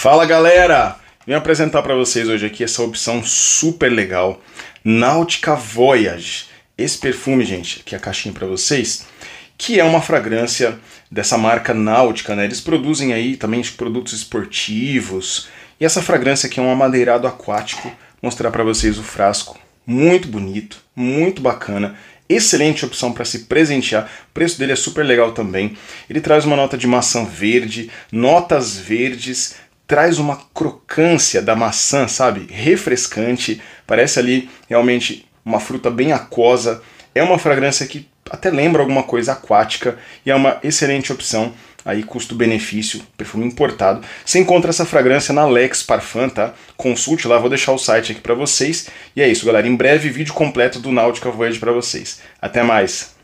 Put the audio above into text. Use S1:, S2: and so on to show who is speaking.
S1: Fala galera! Vim apresentar para vocês hoje aqui essa opção super legal, Náutica Voyage. Esse perfume, gente, aqui é a caixinha para vocês, que é uma fragrância dessa marca Náutica, né? Eles produzem aí também produtos esportivos. E essa fragrância aqui é um amadeirado aquático. Vou mostrar para vocês o frasco. Muito bonito, muito bacana excelente opção para se presentear. O preço dele é super legal também. Ele traz uma nota de maçã verde, notas verdes, traz uma crocância da maçã, sabe? Refrescante, parece ali realmente uma fruta bem aquosa. É uma fragrância que até lembra alguma coisa aquática e é uma excelente opção aí custo-benefício, perfume importado. Você encontra essa fragrância na Lex Parfum, tá? Consulte lá, vou deixar o site aqui para vocês. E é isso, galera, em breve vídeo completo do Náutica Voyage para vocês. Até mais.